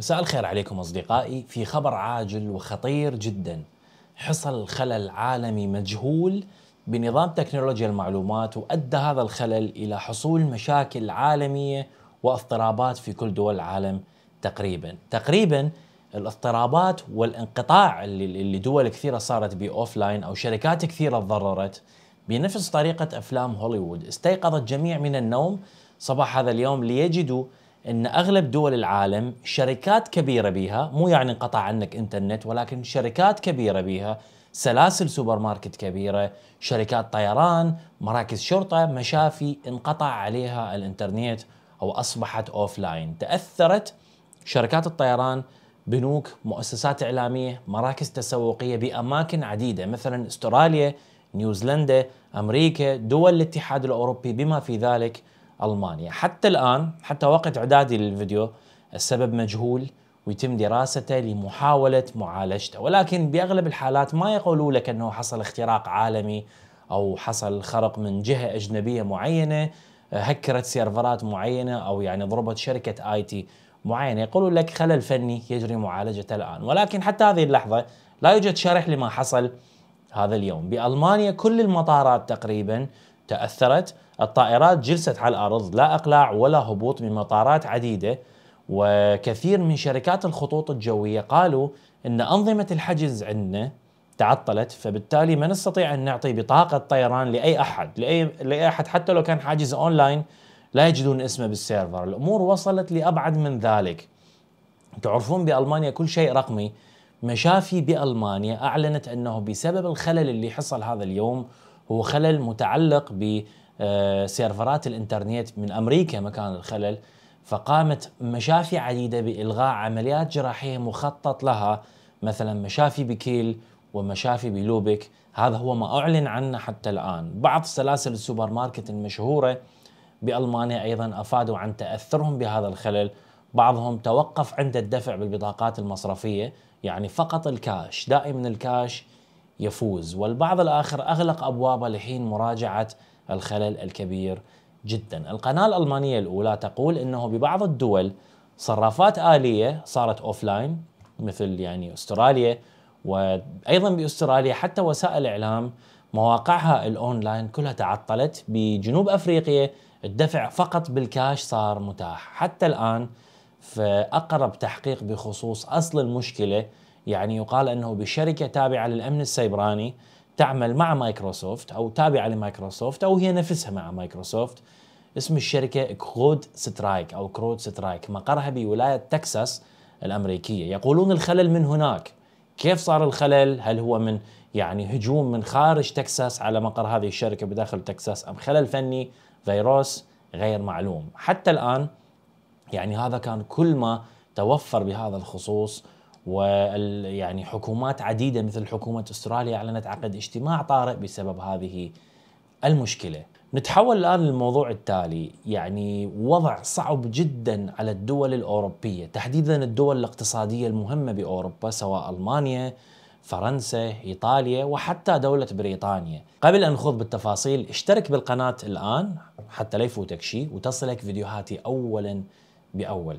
مساء الخير عليكم اصدقائي في خبر عاجل وخطير جدا حصل خلل عالمي مجهول بنظام تكنولوجيا المعلومات وادى هذا الخلل الى حصول مشاكل عالميه واضطرابات في كل دول العالم تقريبا تقريبا الاضطرابات والانقطاع اللي دول كثيره صارت بيه اوف لاين او شركات كثيره تضررت بنفس طريقه افلام هوليوود استيقظت جميع من النوم صباح هذا اليوم ليجدوا ان اغلب دول العالم شركات كبيره بيها مو يعني انقطع عنك انترنت ولكن شركات كبيره بيها سلاسل سوبر ماركت كبيره شركات طيران مراكز شرطه مشافي انقطع عليها الانترنت او اصبحت اوف لاين تاثرت شركات الطيران بنوك مؤسسات اعلاميه مراكز تسوقيه باماكن عديده مثلا استراليا نيوزيلندا امريكا دول الاتحاد الاوروبي بما في ذلك المانيا حتى الان حتى وقت اعدادي للفيديو السبب مجهول ويتم دراسته لمحاوله معالجته ولكن باغلب الحالات ما يقولوا لك انه حصل اختراق عالمي او حصل خرق من جهه اجنبيه معينه هكرت سيرفرات معينه او يعني ضربت شركه اي تي معينه يقولوا لك خلل فني يجري معالجته الان ولكن حتى هذه اللحظه لا يوجد شرح لما حصل هذا اليوم بالمانيا كل المطارات تقريبا تأثرت الطائرات جلست على الأرض لا إقلاع ولا هبوط بمطارات عديدة وكثير من شركات الخطوط الجوية قالوا أن أنظمة الحجز عندنا تعطلت فبالتالي ما نستطيع أن نعطي بطاقة طيران لأي أحد لأي, لأي أحد حتى لو كان حاجز أونلاين لا يجدون اسمه بالسيرفر الأمور وصلت لأبعد من ذلك تعرفون بألمانيا كل شيء رقمي مشافي بألمانيا أعلنت أنه بسبب الخلل اللي حصل هذا اليوم هو خلل متعلق بسيرفرات آه، الانترنت من امريكا مكان الخلل فقامت مشافي عديده بالغاء عمليات جراحيه مخطط لها مثلا مشافي بكيل ومشافي بلوبك هذا هو ما اعلن عنه حتى الان بعض سلاسل السوبر ماركت المشهوره بالمانيا ايضا افادوا عن تاثرهم بهذا الخلل بعضهم توقف عند الدفع بالبطاقات المصرفيه يعني فقط الكاش دائما الكاش يفوز والبعض الآخر أغلق أبوابه لحين مراجعة الخلل الكبير جدا القناة الألمانية الأولى تقول أنه ببعض الدول صرافات آلية صارت أوفلاين مثل يعني أستراليا وأيضا بأستراليا حتى وسائل الإعلام مواقعها الأونلاين كلها تعطلت بجنوب أفريقيا الدفع فقط بالكاش صار متاح حتى الآن فأقرب تحقيق بخصوص أصل المشكلة يعني يقال انه بشركه تابعه للامن السيبراني تعمل مع مايكروسوفت او تابعه لمايكروسوفت او هي نفسها مع مايكروسوفت اسم الشركه كرود سترايك او كرود سترايك مقرها بولايه تكساس الامريكيه يقولون الخلل من هناك كيف صار الخلل هل هو من يعني هجوم من خارج تكساس على مقر هذه الشركه بداخل تكساس ام خلل فني فيروس غير معلوم حتى الان يعني هذا كان كل ما توفر بهذا الخصوص ويعني حكومات عديدة مثل حكومة استراليا أعلنت عقد اجتماع طارئ بسبب هذه المشكلة نتحول الآن للموضوع التالي يعني وضع صعب جدا على الدول الأوروبية تحديدا الدول الاقتصادية المهمة بأوروبا سواء ألمانيا فرنسا إيطاليا وحتى دولة بريطانيا قبل أن نخوض بالتفاصيل اشترك بالقناة الآن حتى لا يفوتك شيء وتصلك فيديوهاتي أولا بأول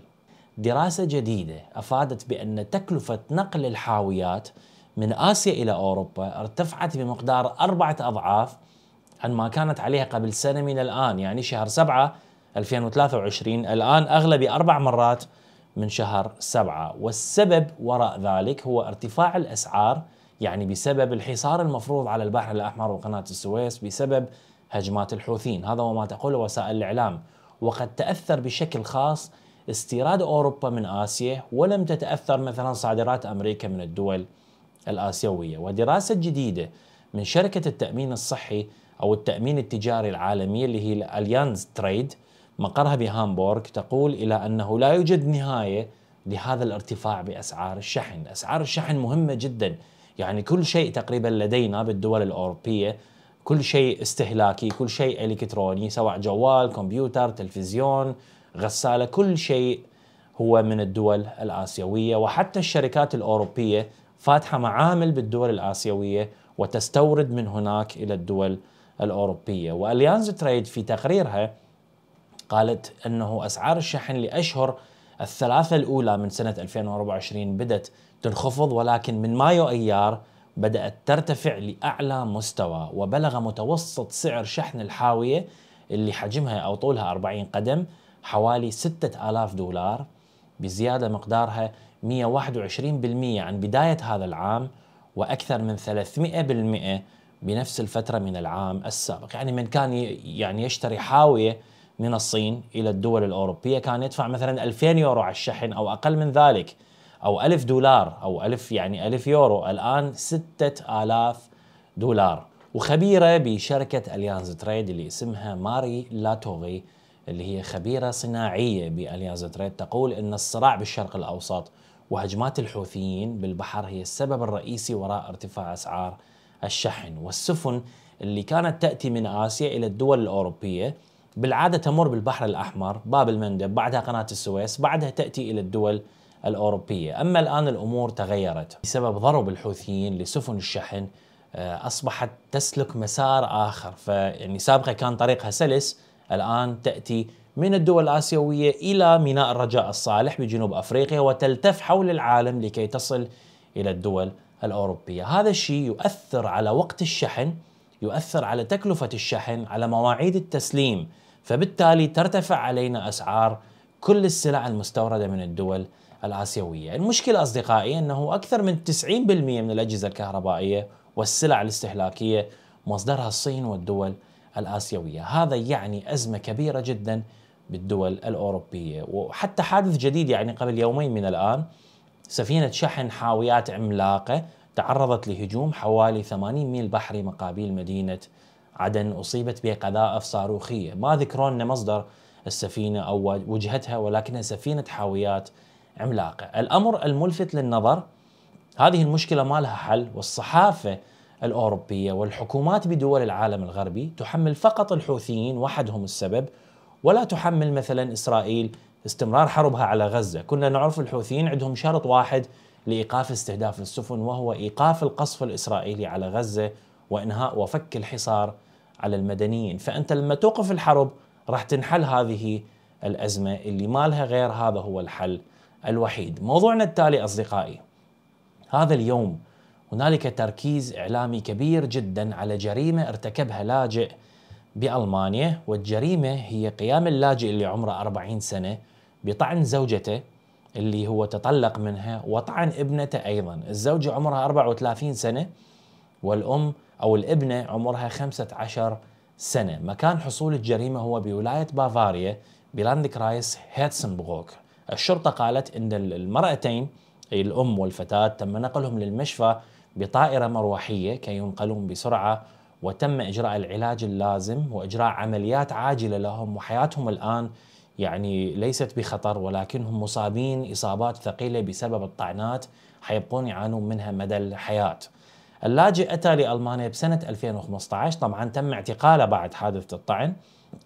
دراسة جديدة أفادت بأن تكلفة نقل الحاويات من آسيا إلى أوروبا ارتفعت بمقدار أربعة أضعاف عن ما كانت عليها قبل سنة من الآن يعني شهر سبعة 2023 الآن أغلى بأربع مرات من شهر سبعة والسبب وراء ذلك هو ارتفاع الأسعار يعني بسبب الحصار المفروض على البحر الأحمر وقناة السويس بسبب هجمات الحوثيين هذا وما تقوله وسائل الإعلام وقد تأثر بشكل خاص استيراد أوروبا من آسيا ولم تتأثر مثلا صادرات أمريكا من الدول الآسيوية ودراسة جديدة من شركة التأمين الصحي أو التأمين التجاري العالمي اللي هي الاليانز تريد مقرها بهامبورغ تقول إلى أنه لا يوجد نهاية لهذا الارتفاع بأسعار الشحن أسعار الشحن مهمة جدا يعني كل شيء تقريبا لدينا بالدول الأوروبية كل شيء استهلاكي كل شيء إلكتروني سواء جوال كمبيوتر تلفزيون غسالة كل شيء هو من الدول الآسيوية وحتى الشركات الأوروبية فاتحة معامل بالدول الآسيوية وتستورد من هناك إلى الدول الأوروبية وأليانز تريد في تقريرها قالت أنه أسعار الشحن لأشهر الثلاثة الأولى من سنة 2024 بدأت تنخفض ولكن من مايو أيار بدأت ترتفع لأعلى مستوى وبلغ متوسط سعر شحن الحاوية اللي حجمها أو طولها 40 قدم حوالي 6000 دولار بزيادة مقدارها 121% عن بداية هذا العام وأكثر من 300% بنفس الفترة من العام السابق يعني من كان يعني يشتري حاوية من الصين إلى الدول الأوروبية كان يدفع مثلا 2000 يورو على الشحن أو أقل من ذلك أو 1000 دولار أو 1000 يعني 1000 يورو الآن 6000 دولار وخبيرة بشركة أليانز تريد اللي اسمها ماري لاتوغي اللي هي خبيرة صناعية بالياز ريد تقول أن الصراع بالشرق الأوسط وهجمات الحوثيين بالبحر هي السبب الرئيسي وراء ارتفاع أسعار الشحن والسفن اللي كانت تأتي من آسيا إلى الدول الأوروبية بالعادة تمر بالبحر الأحمر باب المندب بعدها قناة السويس بعدها تأتي إلى الدول الأوروبية أما الآن الأمور تغيرت بسبب ضرب الحوثيين لسفن الشحن آه، أصبحت تسلك مسار آخر فيعني سابقا كان طريقها سلس الآن تأتي من الدول الآسيوية إلى ميناء الرجاء الصالح بجنوب أفريقيا وتلتف حول العالم لكي تصل إلى الدول الأوروبية هذا الشيء يؤثر على وقت الشحن يؤثر على تكلفة الشحن على مواعيد التسليم فبالتالي ترتفع علينا أسعار كل السلع المستوردة من الدول الآسيوية المشكلة أصدقائي أنه أكثر من 90% من الأجهزة الكهربائية والسلع الاستهلاكية مصدرها الصين والدول الآسيوية هذا يعني أزمة كبيرة جدا بالدول الأوروبية وحتى حادث جديد يعني قبل يومين من الآن سفينة شحن حاويات عملاقة تعرضت لهجوم حوالي 80 ميل بحري مقابل مدينة عدن أصيبت بقذائف صاروخية ما ذكرون مصدر السفينة أو وجهتها ولكنها سفينة حاويات عملاقة الأمر الملفت للنظر هذه المشكلة ما لها حل والصحافة الأوروبية والحكومات بدول العالم الغربي تحمل فقط الحوثيين وحدهم السبب ولا تحمل مثلا إسرائيل استمرار حربها على غزة كنا نعرف الحوثيين عندهم شرط واحد لإيقاف استهداف السفن وهو إيقاف القصف الإسرائيلي على غزة وإنهاء وفك الحصار على المدنيين فأنت لما توقف الحرب راح تنحل هذه الأزمة اللي ما لها غير هذا هو الحل الوحيد موضوعنا التالي أصدقائي هذا اليوم هنالك تركيز إعلامي كبير جدا على جريمة ارتكبها لاجئ بألمانيا والجريمة هي قيام اللاجئ اللي عمره 40 سنة بطعن زوجته اللي هو تطلق منها وطعن ابنته أيضا الزوجة عمرها 34 سنة والأم أو الابنة عمرها 15 سنة مكان حصول الجريمة هو بولاية بافاريا بلاند كرايس هيتسنبروك الشرطة قالت أن المرأتين أي الأم والفتاة تم نقلهم للمشفى بطائرة مروحية كي ينقلون بسرعة وتم إجراء العلاج اللازم وإجراء عمليات عاجلة لهم وحياتهم الآن يعني ليست بخطر ولكنهم مصابين إصابات ثقيلة بسبب الطعنات حيبقون يعانون منها مدى الحياة اللاجئ أتى لألمانيا بسنة 2015 طبعا تم اعتقاله بعد حادثة الطعن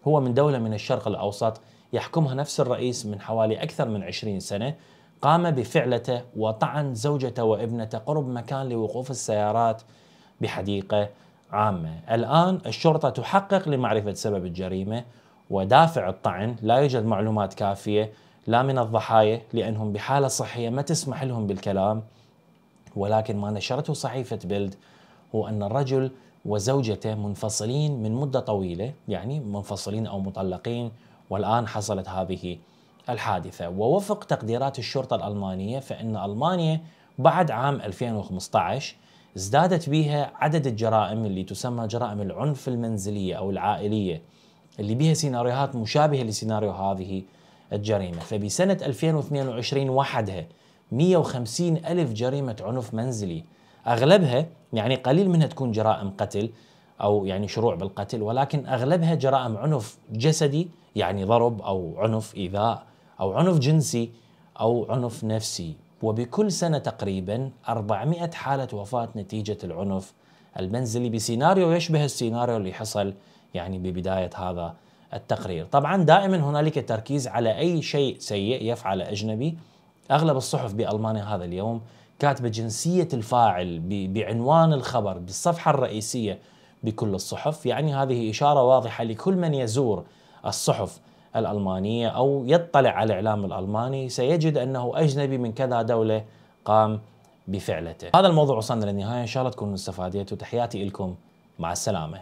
هو من دولة من الشرق الأوسط يحكمها نفس الرئيس من حوالي أكثر من 20 سنة قام بفعلته وطعن زوجته وابنته قرب مكان لوقوف السيارات بحديقة عامة الآن الشرطة تحقق لمعرفة سبب الجريمة ودافع الطعن لا يوجد معلومات كافية لا من الضحايا لأنهم بحالة صحية ما تسمح لهم بالكلام ولكن ما نشرته صحيفة بيلد هو أن الرجل وزوجته منفصلين من مدة طويلة يعني منفصلين أو مطلقين والآن حصلت هذه الحادثة ووفق تقديرات الشرطة الألمانية فإن ألمانيا بعد عام 2015 ازدادت بها عدد الجرائم اللي تسمى جرائم العنف المنزلية أو العائلية اللي بها سيناريوهات مشابهة لسيناريو هذه الجريمة فبسنة 2022 وحدها 150 ألف جريمة عنف منزلي أغلبها يعني قليل منها تكون جرائم قتل أو يعني شروع بالقتل ولكن أغلبها جرائم عنف جسدي يعني ضرب أو عنف إيذاء أو عنف جنسي أو عنف نفسي وبكل سنة تقريبا 400 حالة وفاة نتيجة العنف المنزلي بسيناريو يشبه السيناريو اللي حصل يعني ببداية هذا التقرير طبعا دائما هنالك تركيز على أي شيء سيء يفعله أجنبي أغلب الصحف بألمانيا هذا اليوم كاتبة جنسية الفاعل بعنوان الخبر بالصفحة الرئيسية بكل الصحف يعني هذه إشارة واضحة لكل من يزور الصحف الألمانية أو يطلع على الإعلام الألماني سيجد أنه أجنبي من كذا دولة قام بفعلته هذا الموضوع وصلنا للنهاية إن شاء الله تكونوا استفاديتوا تحياتي لكم مع السلامة